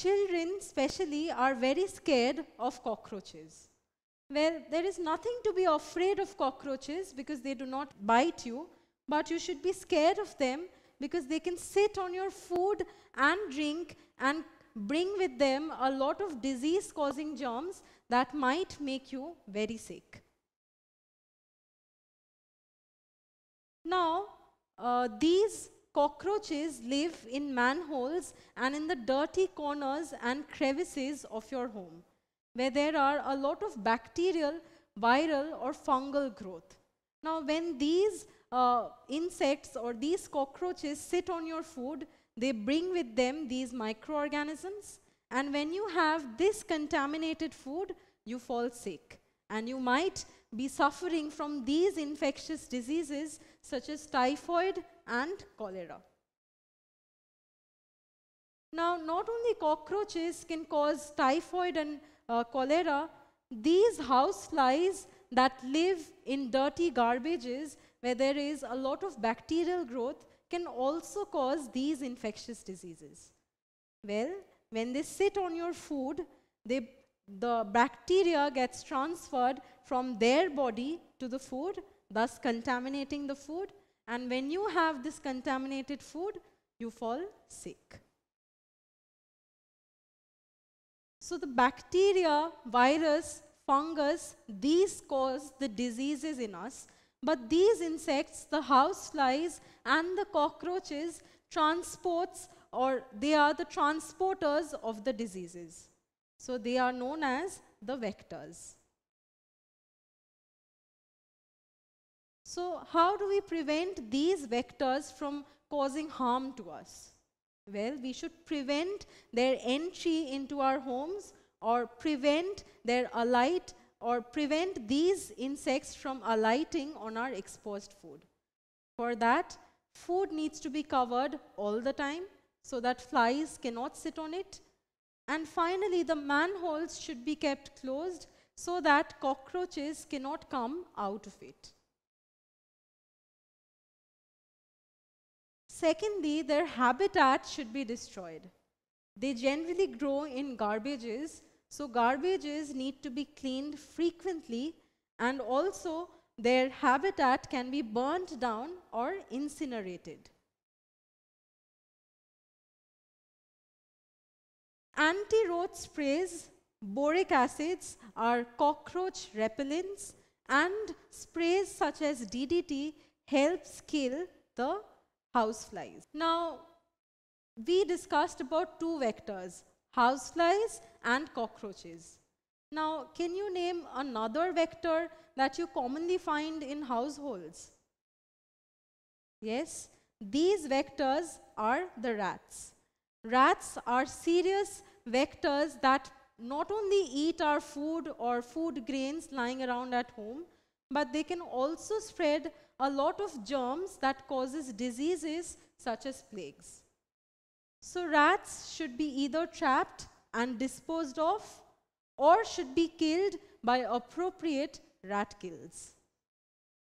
Children, especially, are very scared of cockroaches. Well, there is nothing to be afraid of cockroaches because they do not bite you, but you should be scared of them because they can sit on your food and drink and bring with them a lot of disease causing germs that might make you very sick. Now, uh, these cockroaches live in manholes and in the dirty corners and crevices of your home, where there are a lot of bacterial, viral, or fungal growth. Now, when these uh, insects or these cockroaches sit on your food, they bring with them these microorganisms. And when you have this contaminated food, you fall sick. And you might be suffering from these infectious diseases such as typhoid and cholera. Now, not only cockroaches can cause typhoid and uh, cholera, these house flies that live in dirty garbages where there is a lot of bacterial growth can also cause these infectious diseases. Well, when they sit on your food, they the bacteria gets transferred from their body to the food, thus contaminating the food. And when you have this contaminated food, you fall sick. So the bacteria, virus, fungus, these cause the diseases in us. But these insects, the houseflies and the cockroaches transports or they are the transporters of the diseases. So they are known as the vectors. So how do we prevent these vectors from causing harm to us? Well, we should prevent their entry into our homes or prevent their alight or prevent these insects from alighting on our exposed food. For that, food needs to be covered all the time so that flies cannot sit on it and finally, the manholes should be kept closed so that cockroaches cannot come out of it. Secondly, their habitat should be destroyed. They generally grow in garbages, so garbages need to be cleaned frequently and also their habitat can be burnt down or incinerated. anti rod sprays, boric acids are cockroach repellents and sprays such as DDT helps kill the houseflies. Now, we discussed about two vectors, houseflies and cockroaches. Now, can you name another vector that you commonly find in households? Yes, these vectors are the rats. Rats are serious vectors that not only eat our food or food grains lying around at home, but they can also spread a lot of germs that causes diseases such as plagues. So rats should be either trapped and disposed of or should be killed by appropriate rat kills.